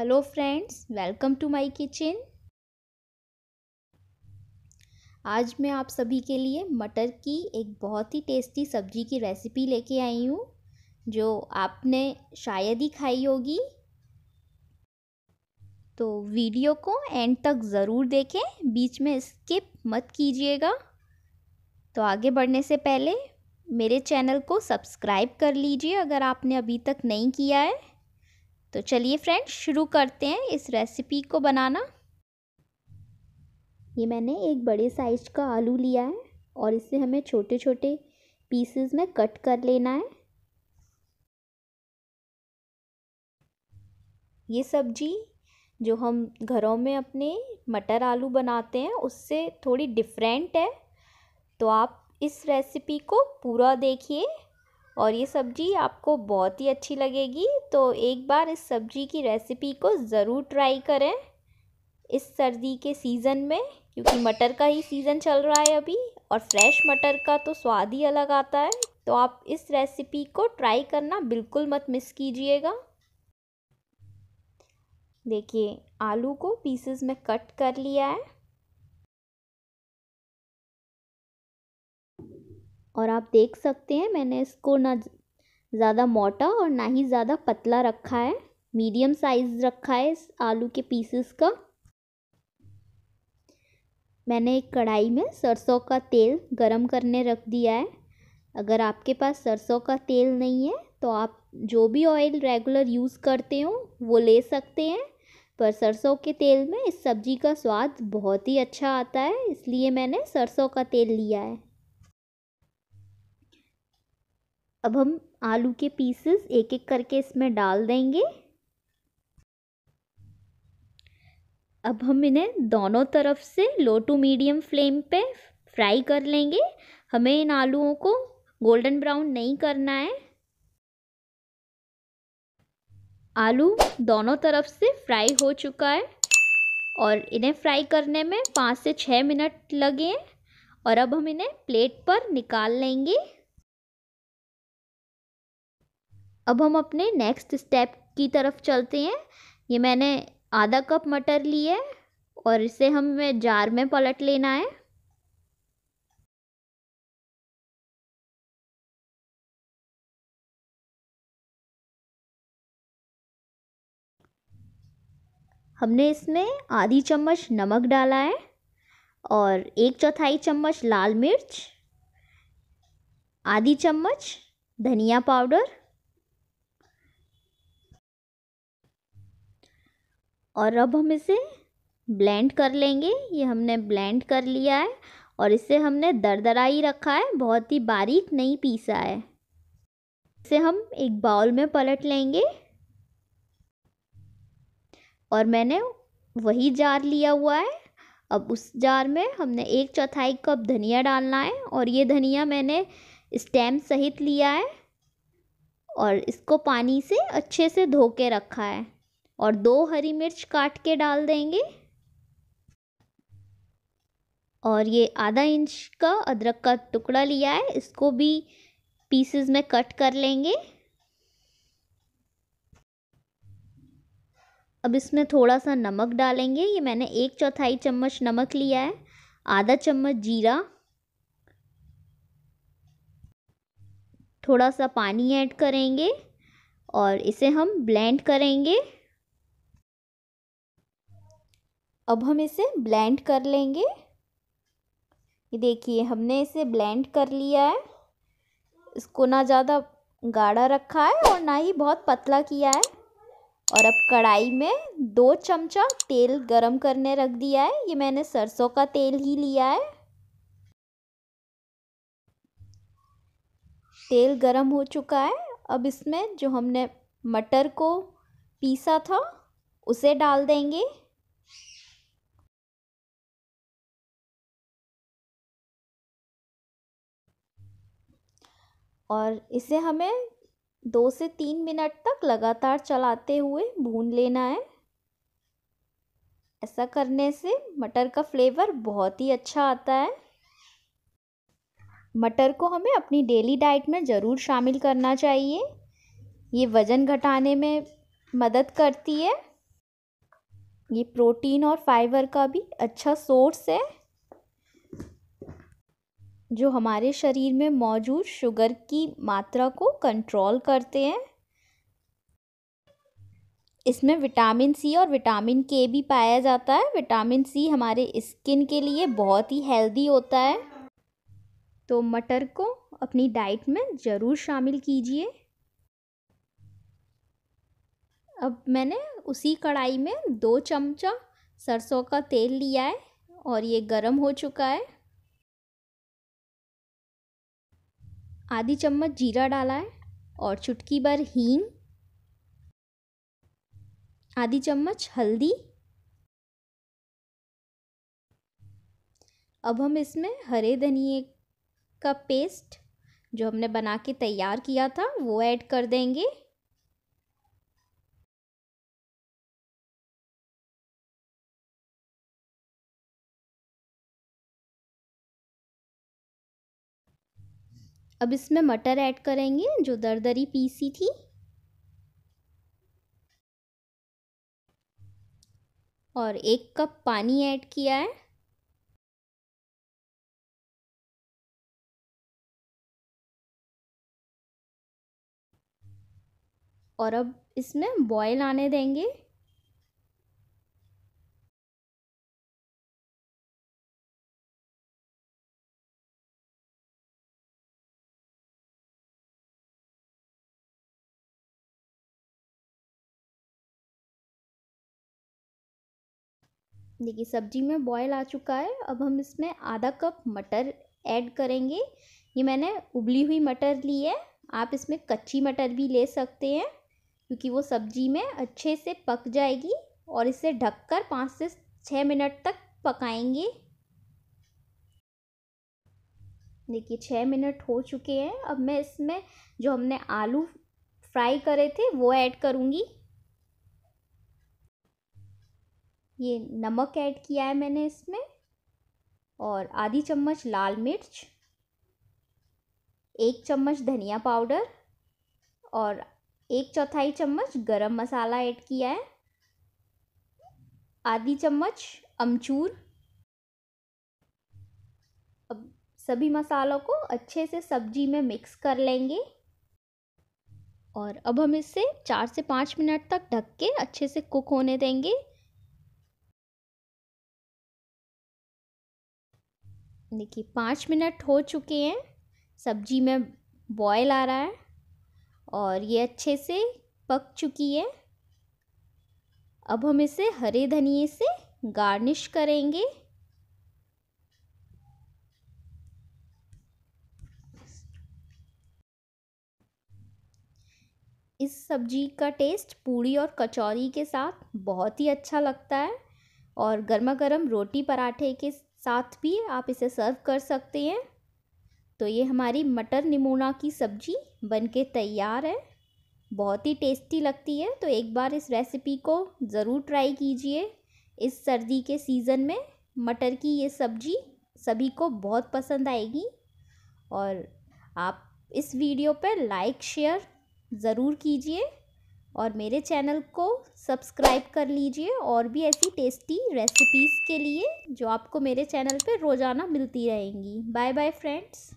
hello friends welcome to my kitchen आज मैं आप सभी के लिए मटर की एक बहुत ही टेस्टी सब्जी की रेसिपी लेके आई हूँ जो आपने शायद ही खाई होगी तो वीडियो को एंड तक ज़रूर देखें बीच में स्किप मत कीजिएगा तो आगे बढ़ने से पहले मेरे चैनल को सब्सक्राइब कर लीजिए अगर आपने अभी तक नहीं किया है तो चलिए फ्रेंड्स शुरू करते हैं इस रेसिपी को बनाना ये मैंने एक बड़े साइज का आलू लिया है और इसे हमें छोटे छोटे पीसेस में कट कर लेना है ये सब्जी जो हम घरों में अपने मटर आलू बनाते हैं उससे थोड़ी डिफरेंट है तो आप इस रेसिपी को पूरा देखिए और ये सब्ज़ी आपको बहुत ही अच्छी लगेगी तो एक बार इस सब्ज़ी की रेसिपी को ज़रूर ट्राई करें इस सर्दी के सीज़न में क्योंकि मटर का ही सीज़न चल रहा है अभी और फ्रेश मटर का तो स्वाद ही अलग आता है तो आप इस रेसिपी को ट्राई करना बिल्कुल मत मिस कीजिएगा देखिए आलू को पीसेस में कट कर लिया है और आप देख सकते हैं मैंने इसको ना ज़्यादा मोटा और ना ही ज़्यादा पतला रखा है मीडियम साइज़ रखा है इस आलू के पीसेस का मैंने एक कढ़ाई में सरसों का तेल गरम करने रख दिया है अगर आपके पास सरसों का तेल नहीं है तो आप जो भी ऑयल रेगुलर यूज़ करते हो वो ले सकते हैं पर सरसों के तेल में इस सब्ज़ी का स्वाद बहुत ही अच्छा आता है इसलिए मैंने सरसों का तेल लिया है अब हम आलू के पीसेस एक एक करके इसमें डाल देंगे अब हम इन्हें दोनों तरफ से लो टू मीडियम फ्लेम पे फ्राई कर लेंगे हमें इन आलूओं को गोल्डन ब्राउन नहीं करना है आलू दोनों तरफ से फ्राई हो चुका है और इन्हें फ्राई करने में पाँच से छः मिनट लगे और अब हम इन्हें प्लेट पर निकाल लेंगे अब हम अपने नेक्स्ट स्टेप की तरफ चलते हैं ये मैंने आधा कप मटर लिया है और इसे हमें जार में पलट लेना है हमने इसमें आधी चम्मच नमक डाला है और एक चौथाई चम्मच लाल मिर्च आधी चम्मच धनिया पाउडर और अब हम इसे ब्लेंड कर लेंगे ये हमने ब्लेंड कर लिया है और इसे हमने दरदरा ही रखा है बहुत ही बारीक नहीं पीसा है इसे हम एक बाउल में पलट लेंगे और मैंने वही जार लिया हुआ है अब उस जार में हमने एक चौथाई कप धनिया डालना है और ये धनिया मैंने स्टेम सहित लिया है और इसको पानी से अच्छे से धो के रखा है और दो हरी मिर्च काट के डाल देंगे और ये आधा इंच का अदरक का टुकड़ा लिया है इसको भी पीसेस में कट कर लेंगे अब इसमें थोड़ा सा नमक डालेंगे ये मैंने एक चौथाई चम्मच नमक लिया है आधा चम्मच जीरा थोड़ा सा पानी ऐड करेंगे और इसे हम ब्लेंड करेंगे अब हम इसे ब्लेंड कर लेंगे ये देखिए हमने इसे ब्लेंड कर लिया है इसको ना ज़्यादा गाढ़ा रखा है और ना ही बहुत पतला किया है और अब कढ़ाई में दो चमचा तेल गरम करने रख दिया है ये मैंने सरसों का तेल ही लिया है तेल गरम हो चुका है अब इसमें जो हमने मटर को पीसा था उसे डाल देंगे और इसे हमें दो से तीन मिनट तक लगातार चलाते हुए भून लेना है ऐसा करने से मटर का फ्लेवर बहुत ही अच्छा आता है मटर को हमें अपनी डेली डाइट में ज़रूर शामिल करना चाहिए ये वज़न घटाने में मदद करती है ये प्रोटीन और फाइबर का भी अच्छा सोर्स है जो हमारे शरीर में मौजूद शुगर की मात्रा को कंट्रोल करते हैं इसमें विटामिन सी और विटामिन के भी पाया जाता है विटामिन सी हमारे स्किन के लिए बहुत ही हेल्दी होता है तो मटर को अपनी डाइट में ज़रूर शामिल कीजिए अब मैंने उसी कढ़ाई में दो चमचा सरसों का तेल लिया है और ये गरम हो चुका है आधी चम्मच जीरा डाला है और चुटकी भर हींग आधी चम्मच हल्दी अब हम इसमें हरे धनिए का पेस्ट जो हमने बना के तैयार किया था वो ऐड कर देंगे अब इसमें मटर ऐड करेंगे जो दरदरी पीसी थी और एक कप पानी ऐड किया है और अब इसमें बॉयल आने देंगे देखिए सब्जी में बॉयल आ चुका है अब हम इसमें आधा कप मटर ऐड करेंगे ये मैंने उबली हुई मटर ली है आप इसमें कच्ची मटर भी ले सकते हैं क्योंकि वो सब्जी में अच्छे से पक जाएगी और इसे ढककर पाँच से छः मिनट तक पकाएंगे देखिए छः मिनट हो चुके हैं अब मैं इसमें जो हमने आलू फ्राई करे थे वो ऐड करूँगी ये नमक ऐड किया है मैंने इसमें और आधी चम्मच लाल मिर्च एक चम्मच धनिया पाउडर और एक चौथाई चम्मच गरम मसाला ऐड किया है आधी चम्मच अमचूर अब सभी मसालों को अच्छे से सब्जी में मिक्स कर लेंगे और अब हम इसे चार से पाँच मिनट तक ढक के अच्छे से कुक होने देंगे देखिए पाँच मिनट हो चुके हैं सब्जी में बॉयल आ रहा है और ये अच्छे से पक चुकी है अब हम इसे हरे धनिए से गार्निश करेंगे इस सब्जी का टेस्ट पूड़ी और कचौरी के साथ बहुत ही अच्छा लगता है और गर्मा गर्म रोटी पराठे के साथ भी आप इसे सर्व कर सकते हैं तो ये हमारी मटर निमोना की सब्ज़ी बनके तैयार है बहुत ही टेस्टी लगती है तो एक बार इस रेसिपी को ज़रूर ट्राई कीजिए इस सर्दी के सीज़न में मटर की ये सब्ज़ी सभी को बहुत पसंद आएगी और आप इस वीडियो पर लाइक शेयर ज़रूर कीजिए और मेरे चैनल को सब्सक्राइब कर लीजिए और भी ऐसी टेस्टी रेसिपीज़ के लिए जो आपको मेरे चैनल पे रोज़ाना मिलती रहेंगी बाय बाय फ्रेंड्स